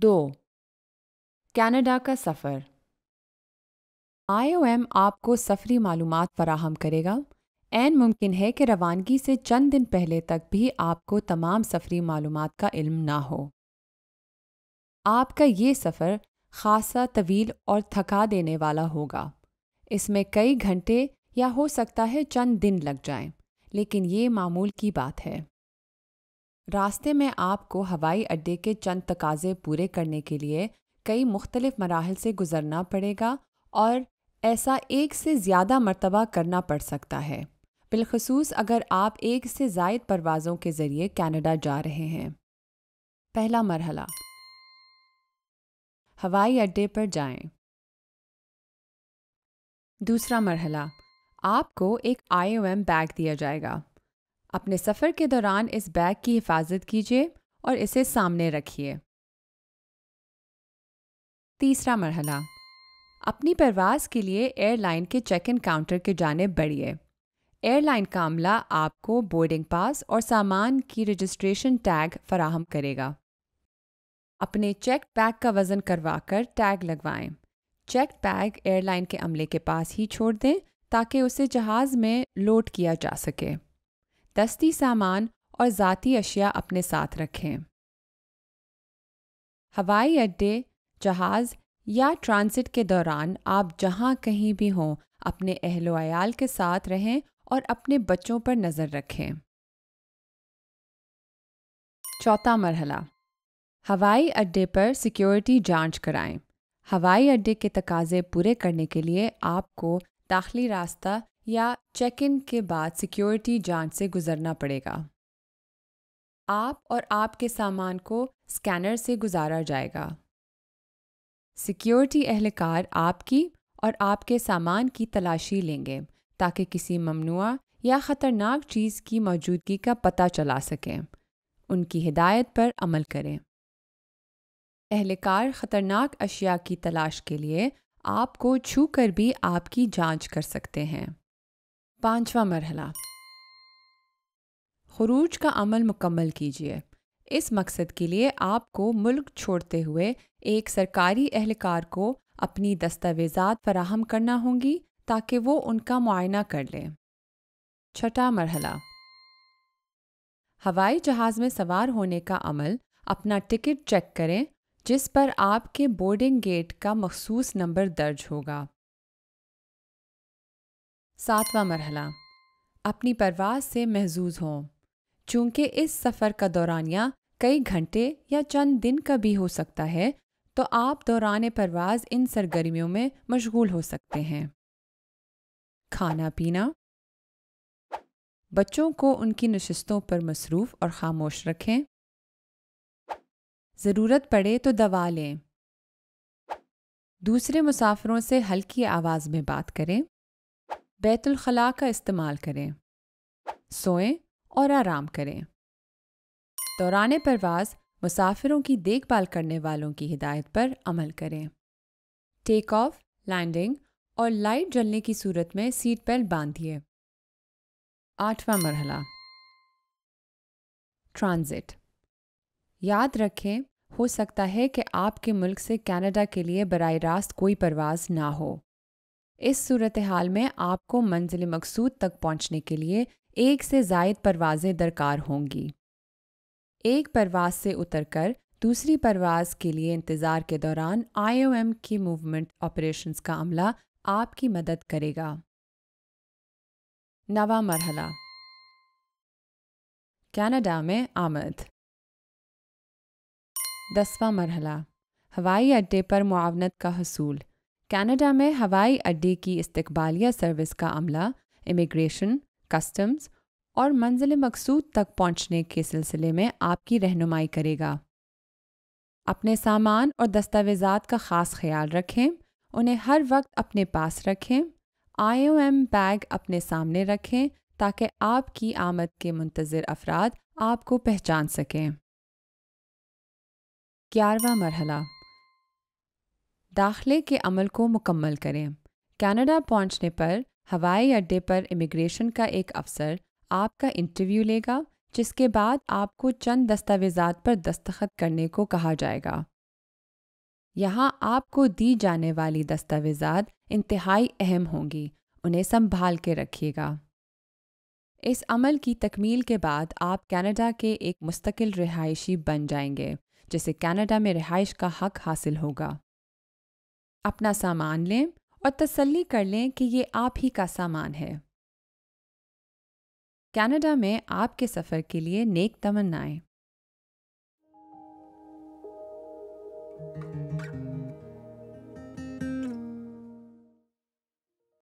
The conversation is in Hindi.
दो कनाडा का सफ़र आईओएम आपको सफरी मालूम फराहम करेगा एन मुमकिन है कि रवानगी से चंद दिन पहले तक भी आपको तमाम सफरी मालूम का इल्म ना हो आपका ये सफ़र खासा तवील और थका देने वाला होगा इसमें कई घंटे या हो सकता है चंद दिन लग जाएं, लेकिन ये मामूल की बात है रास्ते में आपको हवाई अड्डे के चंद तकाजे पूरे करने के लिए कई मुख्तलिफ मराहल से गुजरना पड़ेगा और ऐसा एक से ज़्यादा मरतबा करना पड़ सकता है बिलखसूस अगर आप एक से जायद परवाज़ों के ज़रिए कनाडा जा रहे हैं पहला मरहला हवाई अड्डे पर जाएं। दूसरा मरहला आपको एक आईओएम बैग दिया जाएगा अपने सफ़र के दौरान इस बैग की हिफाजत कीजिए और इसे सामने रखिए तीसरा मरहला अपनी परवास के लिए एयरलाइन के चेक इन काउंटर के जाने बढ़िए एयरलाइन का अमला आपको बोर्डिंग पास और सामान की रजिस्ट्रेशन टैग फराहम करेगा अपने चेक बैग का वज़न करवाकर टैग लगवाएं। चेक बैग एयरलाइन के अमले के पास ही छोड़ दें ताकि उसे जहाज़ में लोड किया जा सके दस्ती सामान और ज़ाती अशिया अपने साथ रखें हवाई अड्डे जहाज़ या ट्रांसिट के दौरान आप जहाँ कहीं भी हों अपने अहलोयाल के साथ रहें और अपने बच्चों पर नज़र रखें चौथा मरहला हवाई अड्डे पर सिक्योरिटी जांच कराएं। हवाई अड्डे के तकाजे पूरे करने के लिए आपको दाखिली रास्ता या चेक इन के बाद सिक्योरिटी जांच से गुजरना पड़ेगा आप और आपके सामान को स्कैनर से गुजारा जाएगा सिक्योरिटी एहलकार आपकी और आपके सामान की तलाशी लेंगे ताकि किसी ममनुआ या ख़तरनाक चीज़ की मौजूदगी का पता चला सकें उनकी हिदायत पर अमल करें एहलकार ख़तरनाक अशिया की तलाश के लिए आपको छू कर भी आपकी जांच कर सकते हैं पांचवा मरहला खरूज का अमल मुकम्मल कीजिए इस मकसद के लिए आपको मुल्क छोड़ते हुए एक सरकारी एहलकार को अपनी दस्तावेजात फराहम करना होंगी ताकि वो उनका मुआयना कर लें छठा मरहला हवाई जहाज़ में सवार होने का अमल अपना टिकट चेक करें जिस पर आपके बोर्डिंग गेट का मखसूस नंबर दर्ज होगा सातवां मरहला अपनी परवाज से महजूज हों चूंकि इस सफ़र का दौरानिया कई घंटे या चंद दिन का भी हो सकता है तो आप दौरान परवाज इन सरगर्मियों में मशगूल हो सकते हैं खाना पीना बच्चों को उनकी नशस्तों पर मसरूफ़ और ख़ामोश रखें ज़रूरत पड़े तो दवा लें दूसरे मुसाफिरों से हल्की आवाज़ में बात करें बैतुलखला का इस्तेमाल करें सोएं और आराम करें दौरान परवाज़ मुसाफिरों की देखभाल करने वालों की हिदायत पर अमल करें टेक ऑफ लैंडिंग और लाइट जलने की सूरत में सीट बेल्ट बांधिए आठवां मरहला ट्रांज़िट याद रखें हो सकता है कि आपके मुल्क से कनाडा के लिए बर रास्त कोई परवाज़ ना हो इस सूरत हाल में आपको मंजिल मकसूद तक पहुंचने के लिए एक से जायद परवाज़ें दरकार होंगी एक परवाज से उतरकर दूसरी परवाज के लिए इंतज़ार के दौरान आईओएम की मूवमेंट ऑपरेशंस का अमला आपकी मदद करेगा नवा मरहला कनाडा में आमद दसवा मरहला हवाई अड्डे पर मुआवनत का हसूल कनाडा में हवाई अड्डे की इस्तबालिया सर्विस का अमला इमिग्रेशन कस्टम्स और मंजिल मकसूद तक पहुंचने के सिलसिले में आपकी रहनुमाई करेगा अपने सामान और दस्तावेजात का ख़ास ख्याल रखें उन्हें हर वक्त अपने पास रखें आईओएम बैग अपने सामने रखें ताकि आपकी आमद के मुंतज़र अफराद आपको पहचान सकें ग्यारहवा मरहला दाखिले के अमल को मुकम्मल करें कनाडा पहुंचने पर हवाई अड्डे पर इमिग्रेशन का एक अफसर आपका इंटरव्यू लेगा जिसके बाद आपको चंद दस्तावेजात पर दस्तखत करने को कहा जाएगा यहाँ आपको दी जाने वाली दस्तावेजात इंतहाई अहम होंगी उन्हें संभाल के रखिएगा इस अमल की तकमील के बाद आप कनाडा के एक मुस्तकिल रिहायशी बन जाएंगे जिसे कनाडा में रिहाइश का हक हासिल होगा अपना सामान लें और तसल्ली कर लें कि ये आप ही का सामान है कनाडा में आपके सफ़र के लिए नेक तमन्नाएं